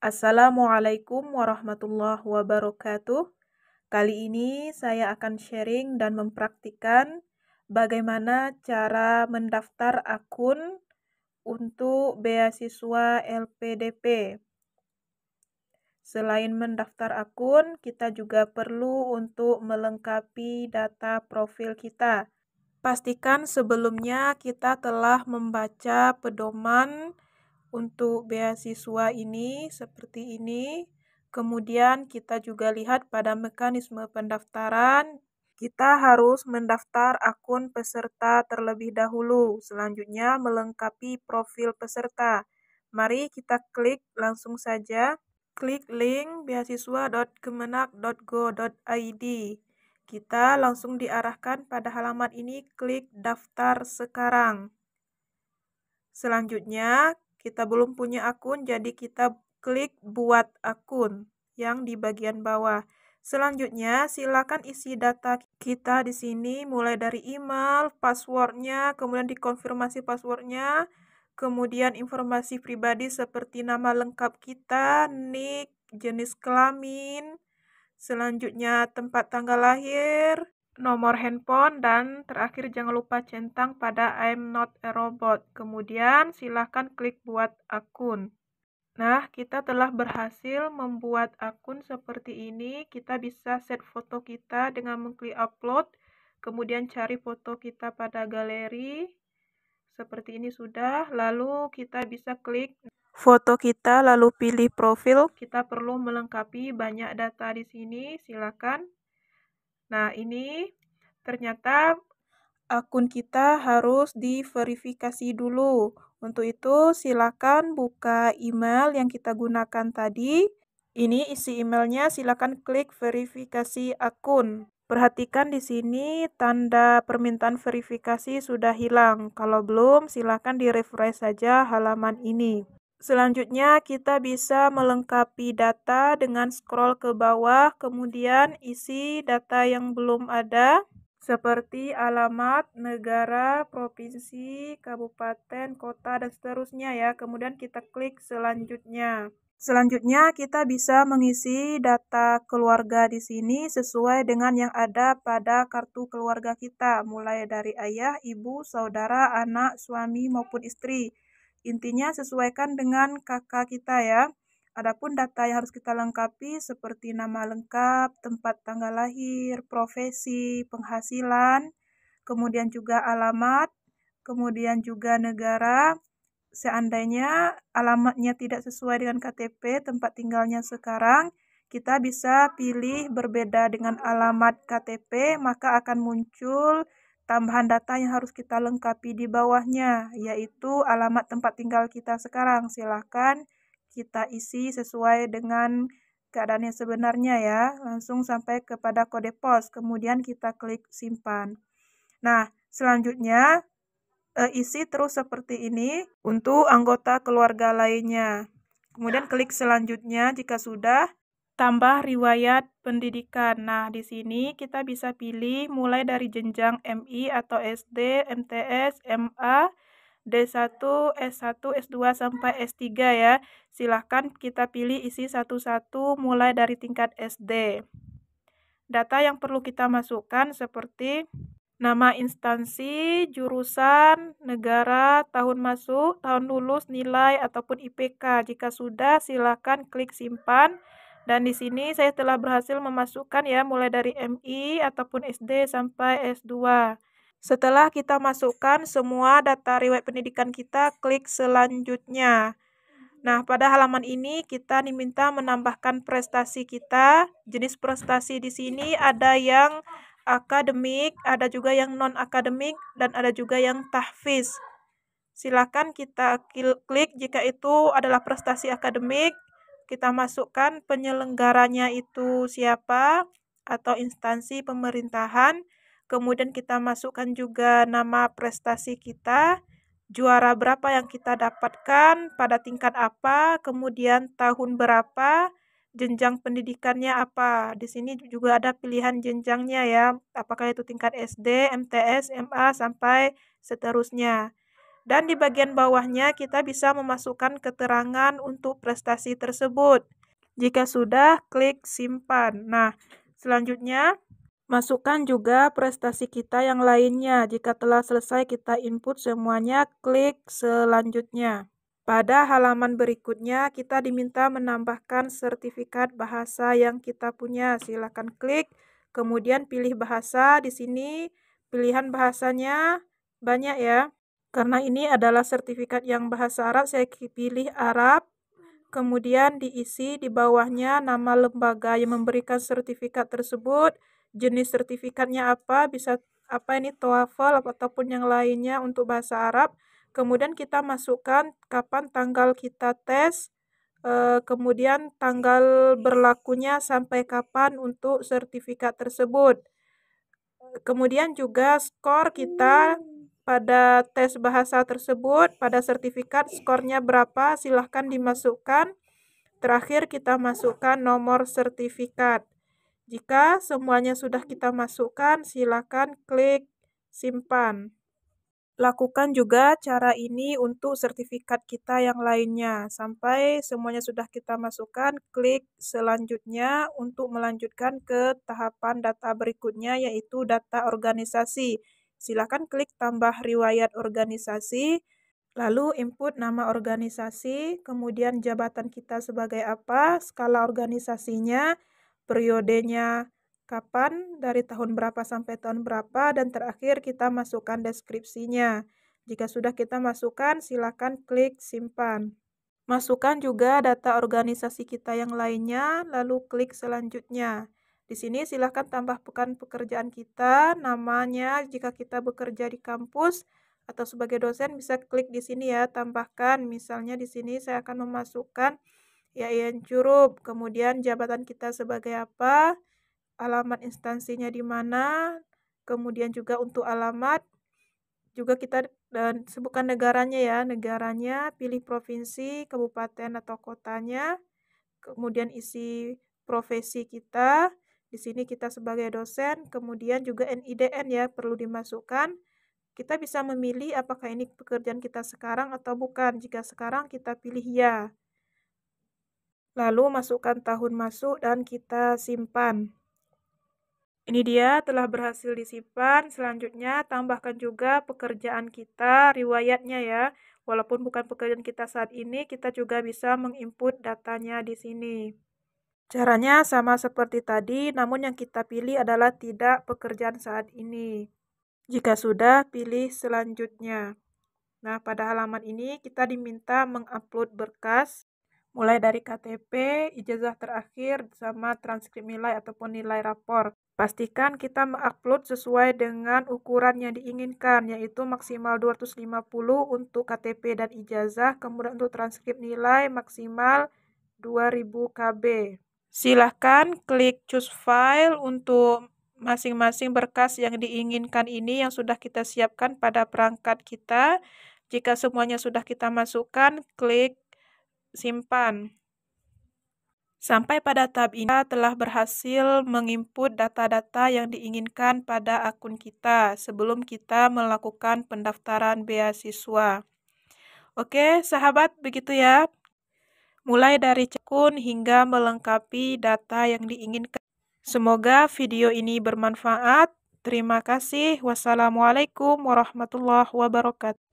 Assalamualaikum warahmatullahi wabarakatuh. Kali ini saya akan sharing dan mempraktikkan bagaimana cara mendaftar akun untuk beasiswa LPDP. Selain mendaftar akun, kita juga perlu untuk melengkapi data profil kita. Pastikan sebelumnya kita telah membaca pedoman untuk beasiswa ini seperti ini. Kemudian kita juga lihat pada mekanisme pendaftaran, kita harus mendaftar akun peserta terlebih dahulu. Selanjutnya melengkapi profil peserta. Mari kita klik langsung saja. Klik link beasiswa.kemenak.go.id. Kita langsung diarahkan pada halaman ini klik daftar sekarang. Selanjutnya, kita belum punya akun, jadi kita klik buat akun yang di bagian bawah. Selanjutnya, silakan isi data kita di sini, mulai dari email, passwordnya, kemudian dikonfirmasi passwordnya, kemudian informasi pribadi seperti nama lengkap kita, nick, jenis kelamin, selanjutnya tempat tanggal lahir, nomor handphone dan terakhir jangan lupa centang pada I'm not a robot. Kemudian silahkan klik buat akun. Nah, kita telah berhasil membuat akun seperti ini. Kita bisa set foto kita dengan mengklik upload, kemudian cari foto kita pada galeri. Seperti ini sudah, lalu kita bisa klik foto kita, lalu pilih profil. Kita perlu melengkapi banyak data di sini, silakan. Nah, ini ternyata akun kita harus diverifikasi dulu. Untuk itu, silakan buka email yang kita gunakan tadi. Ini isi emailnya, silakan klik verifikasi akun. Perhatikan di sini tanda permintaan verifikasi sudah hilang. Kalau belum, silakan di-refresh saja halaman ini. Selanjutnya, kita bisa melengkapi data dengan scroll ke bawah, kemudian isi data yang belum ada, seperti alamat, negara, provinsi, kabupaten, kota, dan seterusnya ya. Kemudian kita klik selanjutnya. Selanjutnya, kita bisa mengisi data keluarga di sini sesuai dengan yang ada pada kartu keluarga kita, mulai dari ayah, ibu, saudara, anak, suami, maupun istri. Intinya sesuaikan dengan kakak kita ya. Adapun data yang harus kita lengkapi seperti nama lengkap, tempat tanggal lahir, profesi, penghasilan, kemudian juga alamat, kemudian juga negara. Seandainya alamatnya tidak sesuai dengan KTP tempat tinggalnya sekarang, kita bisa pilih berbeda dengan alamat KTP, maka akan muncul tambahan data yang harus kita lengkapi di bawahnya, yaitu alamat tempat tinggal kita sekarang. Silahkan kita isi sesuai dengan keadaan yang sebenarnya ya, langsung sampai kepada kode pos, kemudian kita klik simpan. Nah, selanjutnya e, isi terus seperti ini untuk anggota keluarga lainnya. Kemudian klik selanjutnya jika sudah, tambah riwayat pendidikan. Nah, di sini kita bisa pilih mulai dari jenjang MI atau SD, MTS, MA, D1, S1, S2 sampai S3 ya. Silahkan kita pilih isi satu-satu mulai dari tingkat SD. Data yang perlu kita masukkan seperti nama instansi, jurusan, negara, tahun masuk, tahun lulus, nilai ataupun IPK. Jika sudah, silakan klik simpan. Dan di sini saya telah berhasil memasukkan ya mulai dari MI ataupun SD sampai S2. Setelah kita masukkan semua data riwayat pendidikan kita, klik selanjutnya. Nah, pada halaman ini kita diminta menambahkan prestasi kita. Jenis prestasi di sini ada yang akademik, ada juga yang non-akademik, dan ada juga yang tahfiz. Silakan kita klik jika itu adalah prestasi akademik, kita masukkan penyelenggaranya itu siapa atau instansi pemerintahan. Kemudian kita masukkan juga nama prestasi kita, juara berapa yang kita dapatkan, pada tingkat apa, kemudian tahun berapa, jenjang pendidikannya apa. Di sini juga ada pilihan jenjangnya ya, apakah itu tingkat SD, MTS, MA sampai seterusnya. Dan di bagian bawahnya kita bisa memasukkan keterangan untuk prestasi tersebut. Jika sudah, klik simpan. Nah, selanjutnya masukkan juga prestasi kita yang lainnya. Jika telah selesai kita input semuanya, klik selanjutnya. Pada halaman berikutnya, kita diminta menambahkan sertifikat bahasa yang kita punya. Silakan klik, kemudian pilih bahasa. Di sini pilihan bahasanya banyak ya. Karena ini adalah sertifikat yang bahasa Arab, saya pilih Arab. Kemudian diisi di bawahnya nama lembaga yang memberikan sertifikat tersebut, jenis sertifikatnya apa, bisa apa ini TOEFL ataupun yang lainnya untuk bahasa Arab. Kemudian kita masukkan kapan tanggal kita tes, eh, kemudian tanggal berlakunya sampai kapan untuk sertifikat tersebut. Kemudian juga skor kita pada tes bahasa tersebut, pada sertifikat skornya berapa, silahkan dimasukkan. Terakhir kita masukkan nomor sertifikat. Jika semuanya sudah kita masukkan, silakan klik simpan. Lakukan juga cara ini untuk sertifikat kita yang lainnya. Sampai semuanya sudah kita masukkan, klik selanjutnya untuk melanjutkan ke tahapan data berikutnya yaitu data organisasi silakan klik tambah riwayat organisasi, lalu input nama organisasi, kemudian jabatan kita sebagai apa, skala organisasinya, periodenya kapan, dari tahun berapa sampai tahun berapa, dan terakhir kita masukkan deskripsinya. Jika sudah kita masukkan, silakan klik simpan. Masukkan juga data organisasi kita yang lainnya, lalu klik selanjutnya. Di sini silahkan tambah pekan pekerjaan kita, namanya jika kita bekerja di kampus atau sebagai dosen bisa klik di sini ya, tambahkan. Misalnya di sini saya akan memasukkan IAIN Curup, kemudian jabatan kita sebagai apa, alamat instansinya di mana, kemudian juga untuk alamat juga kita dan sebutkan negaranya ya, negaranya, pilih provinsi, kabupaten atau kotanya, kemudian isi profesi kita, di sini kita sebagai dosen, kemudian juga NIDN ya perlu dimasukkan. Kita bisa memilih apakah ini pekerjaan kita sekarang atau bukan. Jika sekarang kita pilih ya. Lalu masukkan tahun masuk dan kita simpan. Ini dia telah berhasil disimpan. Selanjutnya tambahkan juga pekerjaan kita, riwayatnya ya. Walaupun bukan pekerjaan kita saat ini, kita juga bisa menginput datanya di sini. Caranya sama seperti tadi, namun yang kita pilih adalah tidak pekerjaan saat ini. Jika sudah, pilih selanjutnya. Nah, pada halaman ini kita diminta mengupload berkas mulai dari KTP, ijazah terakhir, sama transkrip nilai ataupun nilai rapor. Pastikan kita mengupload sesuai dengan ukuran yang diinginkan, yaitu maksimal 250 untuk KTP dan ijazah, kemudian untuk transkrip nilai maksimal 2000 KB. Silahkan klik choose file untuk masing-masing berkas yang diinginkan ini yang sudah kita siapkan pada perangkat kita. Jika semuanya sudah kita masukkan, klik simpan. Sampai pada tahap ini kita telah berhasil menginput data-data yang diinginkan pada akun kita sebelum kita melakukan pendaftaran beasiswa. Oke, sahabat, begitu ya mulai dari cekun hingga melengkapi data yang diinginkan. Semoga video ini bermanfaat. Terima kasih. Wassalamualaikum warahmatullahi wabarakatuh.